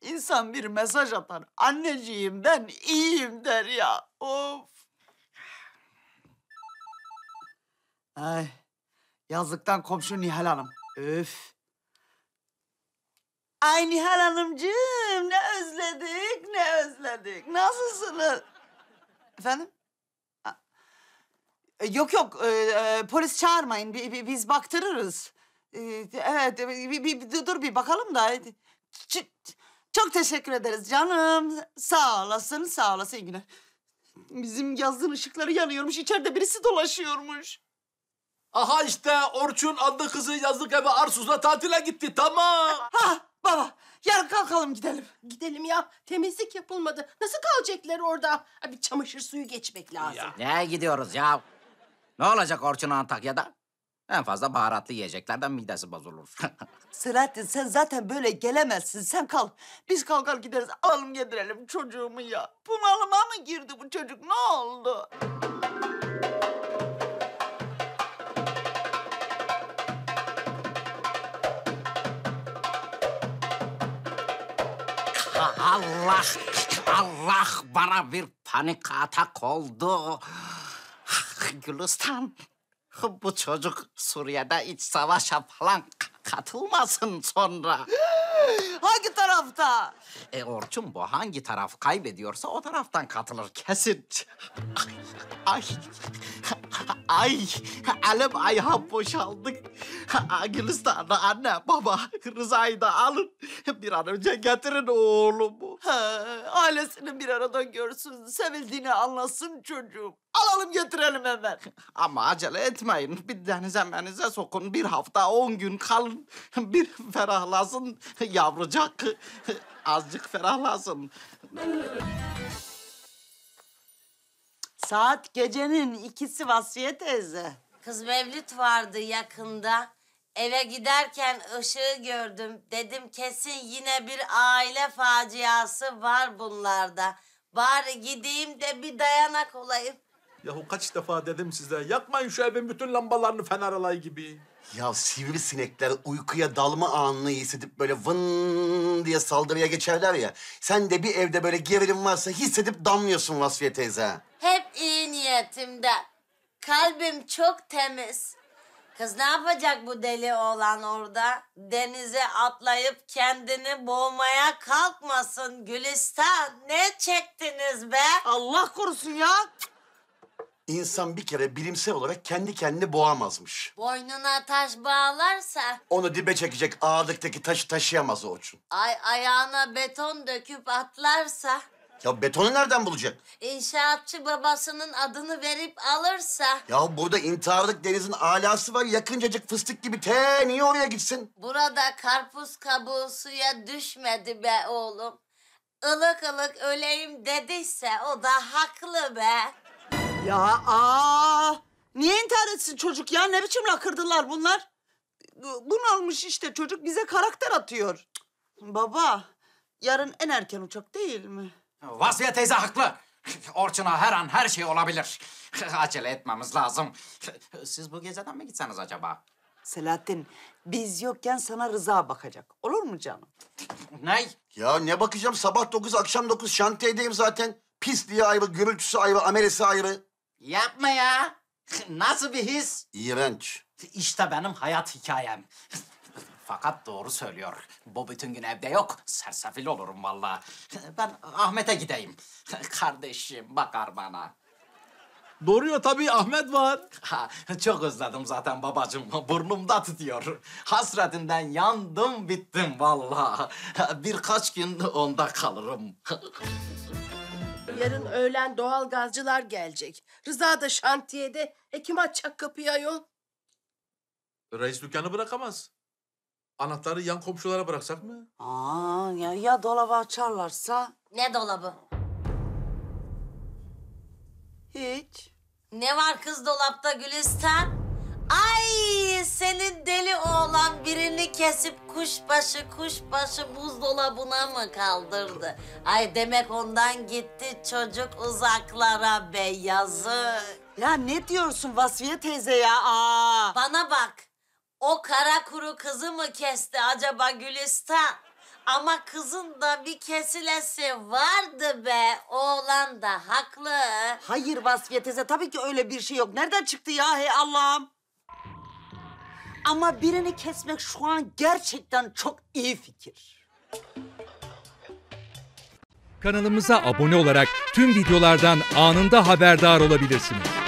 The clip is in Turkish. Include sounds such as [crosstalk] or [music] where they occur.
İnsan bir mesaj atar. Anneciğim ben iyiyim der ya. Of. Ay. Yazlıktan komşu Nihal Hanım. Öf. Ay Nihal Hanımcığım ne özledik ne özledik. Nasılsınız? Efendim? E, yok yok e, e, polis çağırmayın bi, bi, biz baktırırız. E, evet bir, bir, dur bir bakalım da. Ç, ç, çok teşekkür ederiz canım. Sağ olasın, sağ olasın. İyi günler. Bizim yazın ışıkları yanıyormuş. içeride birisi dolaşıyormuş. Aha işte Orçun adlı kızı yazlık eve Arsuz'la tatile gitti. Tamam. Ha baba yarın kalkalım gidelim. Gidelim ya. Temizlik yapılmadı. Nasıl kalacaklar orada? Abi çamaşır suyu geçmek lazım. Ya. Ne gidiyoruz ya? Ne olacak Orçun Antakya'da? En fazla baharatlı yiyeceklerden midesi bozulur. [laughs] Selahattin sen zaten böyle gelemezsin. Sen kal. Biz kalkar gideriz. Alalım getirelim çocuğumu ya. Bunalıma mı girdi bu çocuk? Ne oldu? Allah, Allah bana bir panik atak oldu. Ah, Gülistan, [laughs] Bu çocuk Suriye'de iç savaşa falan katılmasın sonra. [laughs] Hangi tarafta? E Orçun bu hangi taraf kaybediyorsa o taraftan katılır kesin. [laughs] Ay, [laughs] ay, elim ayağım boşaldık. Gülistan'da anne, baba, Rıza'yı da alın. Bir an önce getirin oğlumu. Ha, ailesini bir arada görsün, sevildiğini anlasın çocuğum. Alalım getirelim hemen. Ama acele etmeyin. Bir denize menize sokun. Bir hafta on gün kalın. Bir ferahlasın yavru olacak. [laughs] Azıcık ferahlasın. Saat gecenin ikisi Vasiye teyze. Kız Mevlüt vardı yakında. Eve giderken ışığı gördüm. Dedim kesin yine bir aile faciası var bunlarda. Bari gideyim de bir dayanak olayım. Yahu kaç defa dedim size yakmayın şu evin bütün lambalarını fener alay gibi. Ya sivrisinekler uykuya dalma anını hissedip böyle vın diye saldırıya geçerler ya. Sen de bir evde böyle gerilim varsa hissedip damlıyorsun Vasfiye teyze. Hep iyi niyetimde. Kalbim çok temiz. Kız ne yapacak bu deli oğlan orada? Denize atlayıp kendini boğmaya kalkmasın Gülistan. Ne çektiniz be? Allah korusun ya. İnsan bir kere bilimsel olarak kendi kendini boğamazmış. Boynuna taş bağlarsa... Onu dibe çekecek ağırlıktaki taşı taşıyamaz Orçun. Ay ayağına beton döküp atlarsa... Ya betonu nereden bulacak? İnşaatçı babasının adını verip alırsa... Ya burada intiharlık denizin alası var. Yakıncacık fıstık gibi te niye oraya gitsin? Burada karpuz kabuğu suya düşmedi be oğlum. Ilık ılık öleyim dediyse o da haklı be. Ya aa! Niye intihar etsin çocuk ya? Ne biçim lakırdılar bunlar? Bunalmış işte çocuk bize karakter atıyor. Baba, yarın en erken uçak değil mi? Vasfiye teyze haklı. Orçun'a her an her şey olabilir. Acele etmemiz lazım. Siz bu geceden mi gitseniz acaba? Selahattin, biz yokken sana Rıza bakacak. Olur mu canım? Ne? Ya ne bakacağım? Sabah dokuz, akşam dokuz şantiyedeyim zaten. Pisliği ayrı, gürültüsü ayrı, amelesi ayrı. Yapma ya. [laughs] Nasıl bir his? İğrenç. İşte benim hayat hikayem. [laughs] Fakat doğru söylüyor. Bu bütün gün evde yok. Sersefil olurum valla. Ben Ahmet'e gideyim. [laughs] Kardeşim bakar bana. Doğruyor tabii Ahmet var. Ha, çok özledim zaten babacığım. Burnumda tutuyor. Hasretinden yandım bittim vallahi. Birkaç gün onda kalırım. Yarın öğlen doğal gazcılar gelecek. Rıza da şantiyede. E açacak kapıyı ayol? Reis dükkanı bırakamaz. Anahtarı yan komşulara bıraksak mı? Aa, ya, ya dolabı açarlarsa? Ne dolabı? Hiç. Ne var kız dolapta Gülistan? değil senin deli oğlan birini kesip kuşbaşı kuşbaşı buzdolabına mı kaldırdı? Ay demek ondan gitti çocuk uzaklara be yazık. Ya ne diyorsun Vasfiye teyze ya? Aa. Bana bak o kara kuru kızı mı kesti acaba Gülistan? Ama kızın da bir kesilesi vardı be. Oğlan da haklı. Hayır Vasfiye teyze tabii ki öyle bir şey yok. Nereden çıktı ya hey Allah'ım? Ama birini kesmek şu an gerçekten çok iyi fikir. Kanalımıza abone olarak tüm videolardan anında haberdar olabilirsiniz.